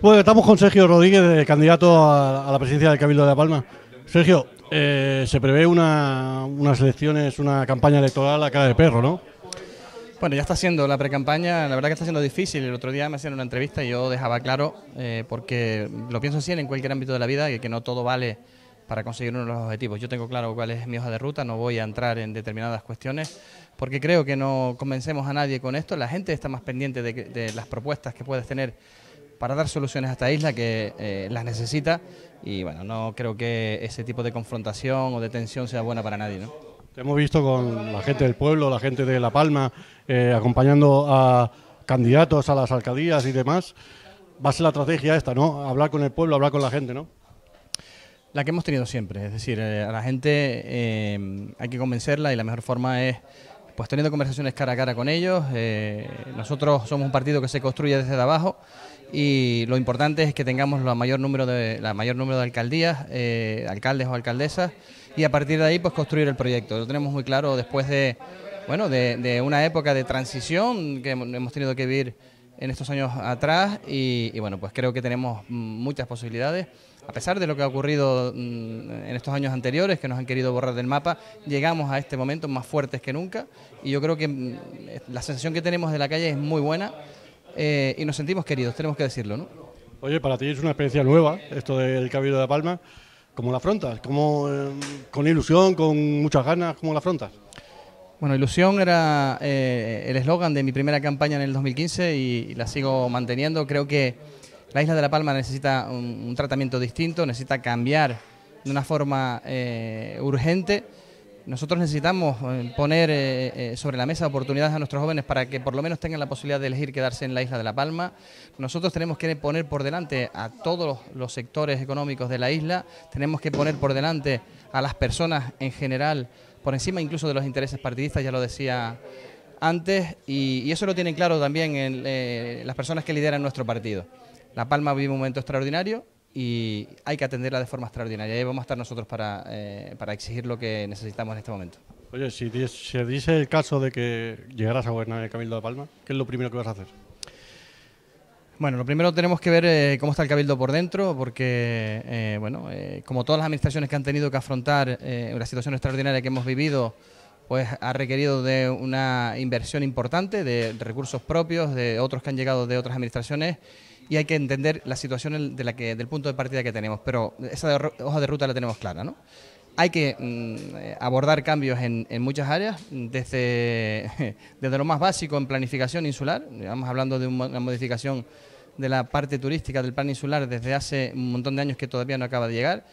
Bueno, estamos con Sergio Rodríguez, candidato a, la presidencia del Cabildo de La Palma. Sergio, eh, se prevé una, unas elecciones, una campaña electoral a cara de perro, ¿no? Bueno, ya está siendo la precampaña, la verdad que está siendo difícil. El otro día me hacían una entrevista y yo dejaba claro, eh, porque lo pienso así en cualquier ámbito de la vida, que, que no todo vale para conseguir uno de los objetivos. Yo tengo claro cuál es mi hoja de ruta, no voy a entrar en determinadas cuestiones, porque creo que no convencemos a nadie con esto. La gente está más pendiente de, de las propuestas que puedes tener para dar soluciones a esta isla que eh, las necesita y bueno, no creo que ese tipo de confrontación o de tensión sea buena para nadie. ¿no? hemos visto con la gente del pueblo, la gente de La Palma, eh, acompañando a candidatos a las alcaldías y demás. Va a ser la estrategia esta, ¿no? Hablar con el pueblo, hablar con la gente, ¿no? La que hemos tenido siempre, es decir, eh, a la gente hay que convencerla y la mejor forma es pues teniendo conversaciones cara a cara con ellos. Eh, nosotros somos un partido que se construye desde abajo y lo importante es que tengamos la mayor número de, la mayor número de alcaldías, eh, alcaldes o alcaldesas, y a partir de ahí pues construir el proyecto. Lo tenemos muy claro después de, bueno, de una época de transición que hemos tenido que vivir en estos años atrás y, bueno, pues creo que tenemos muchas posibilidades. A pesar de lo que ha ocurrido mm, en estos años anteriores, que nos han querido borrar del mapa, llegamos a este momento más fuertes que nunca y yo creo que mm, la sensación que tenemos de la calle es muy buena eh, y nos sentimos queridos, tenemos que decirlo, ¿no? Oye, para ti es una experiencia nueva esto del Cabildo de La Palma. ¿Cómo la afrontas? ¿Cómo, eh, ¿Con ilusión, con muchas ganas? ¿Cómo la afrontas? Bueno, ilusión era eh, el eslogan de mi primera campaña en el 2015 y, la sigo manteniendo. Creo que la isla de La Palma necesita un, tratamiento distinto, necesita cambiar de una forma eh, urgente. Nosotros necesitamos eh, poner sobre la mesa oportunidades a nuestros jóvenes para que por lo menos tengan la posibilidad de elegir quedarse en la isla de La Palma. Nosotros tenemos que poner por delante a todos los sectores económicos de la isla, tenemos que poner por delante a las personas en general por encima incluso de los intereses partidistas, ya lo decía antes, y, eso lo tienen claro también eh, las personas que lideran nuestro partido. La Palma vive un momento extraordinario y hay que atenderla de forma extraordinaria. Y ahí vamos a estar nosotros eh, para, exigir lo que necesitamos en este momento. Oye, si se dice el caso de que llegaras a gobernar el Camilo de Palma, ¿qué es lo primero que vas a hacer? Bueno, lo primero tenemos que ver eh, cómo está el Cabildo por dentro, porque, eh, bueno, eh, como todas las administraciones que han tenido que afrontar la situación extraordinaria que hemos vivido, pues ha requerido de una inversión importante, de recursos propios, de otros que han llegado de otras administraciones, y hay que entender la situación de la que, del punto de partida que tenemos, pero esa hoja de ruta la tenemos clara, ¿no? Hay que mm, abordar cambios en, muchas áreas, desde, desde lo más básico en planificación insular, estamos hablando de una modificación de la parte turística del plan insular desde hace un montón de años que todavía no acaba de llegar.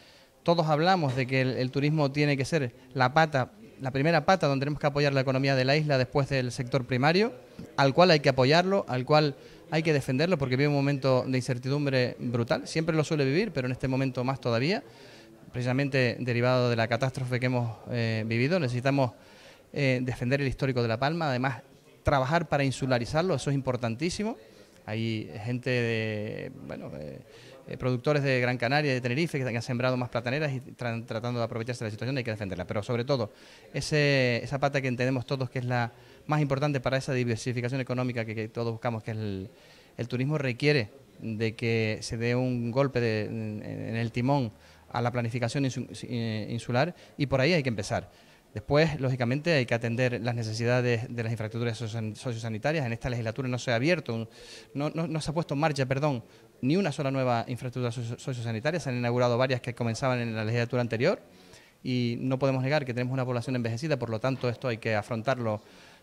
Todos hablamos de que el, turismo tiene que ser la pata la primera pata donde tenemos que apoyar la economía de la isla después del sector primario, al cual hay que apoyarlo, al cual hay que defenderlo porque vive un momento de incertidumbre brutal, siempre lo suele vivir, pero en este momento más todavía precisamente derivado de la catástrofe que hemos eh, vivido. Necesitamos eh, defender el histórico de La Palma, además trabajar para insularizarlo, eso es importantísimo. Hay gente de, bueno, eh, productores de Gran Canaria, de Tenerife, que han sembrado más plataneras y tratando de aprovecharse de la situación, hay que defenderla. Pero sobre todo, ese, esa pata que entendemos todos que es la más importante para esa diversificación económica que, todos buscamos, que es el, turismo, requiere de que se dé un golpe en el timón a la planificación eh, insular y por ahí hay que empezar. Después, lógicamente, hay que atender las necesidades de las infraestructuras sociosanitarias. En esta legislatura no se ha abierto, no, se ha puesto en marcha, perdón, ni una sola nueva infraestructura sociosanitaria. Se han inaugurado varias que comenzaban en la legislatura anterior y no podemos negar que tenemos una población envejecida, por lo tanto, esto hay que afrontarlo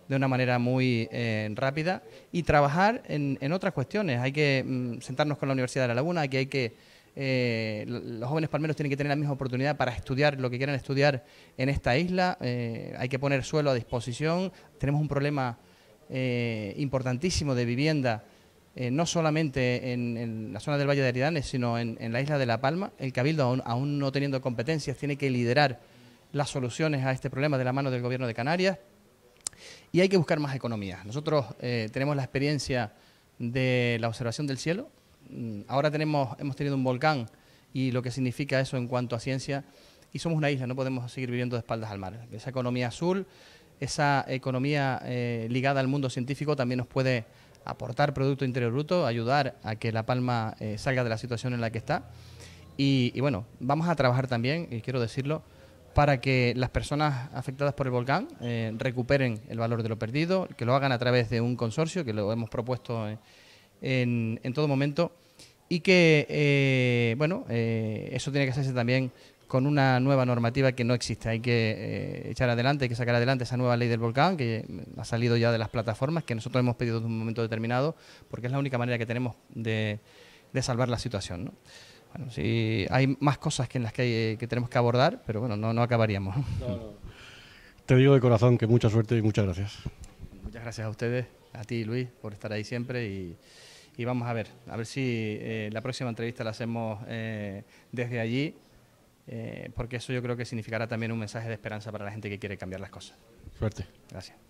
de una manera muy eh, rápida y trabajar en, otras cuestiones. Hay que mm, sentarnos con la Universidad de La Laguna, que hay que eh, los jóvenes palmeros tienen que tener la misma oportunidad para estudiar lo que quieran estudiar en esta isla. Eh, hay que poner suelo a disposición. Tenemos un problema eh, importantísimo de vivienda, no solamente en, la zona del Valle de Aridanes, sino en, la isla de La Palma. El Cabildo, aún, aún no teniendo competencias, tiene que liderar las soluciones a este problema de la mano del Gobierno de Canarias. Y hay que buscar más economía. Nosotros tenemos la experiencia de la observación del cielo, Mm, ahora tenemos, hemos tenido un volcán y lo que significa eso en cuanto a ciencia, y somos una isla, no podemos seguir viviendo de espaldas al mar. Esa economía azul, esa economía eh, ligada al mundo científico también nos puede aportar Producto Interior Bruto, ayudar a que La Palma eh, salga de la situación en la que está. Y, bueno, vamos a trabajar también, y quiero decirlo, para que las personas afectadas por el volcán eh, recuperen el valor de lo perdido, que lo hagan a través de un consorcio, que lo hemos propuesto en, todo momento y que, eh, bueno, eh, eso tiene que hacerse también con una nueva normativa que no existe. Hay que eh, echar adelante, hay que sacar adelante esa nueva ley del volcán que ha salido ya de las plataformas, que nosotros hemos pedido en un momento determinado, porque es la única manera que tenemos de, salvar la situación. ¿no? hay más cosas que en las que, tenemos que abordar, pero bueno, no, no acabaríamos. Te digo de corazón que mucha suerte y muchas gracias. Muchas gracias a ustedes, a ti Luis, por estar ahí siempre y y vamos a ver, a ver si eh, la próxima entrevista la hacemos eh, desde allí, eh, porque eso yo creo que significará también un mensaje de esperanza para la gente que quiere cambiar las cosas. Suerte. Gracias.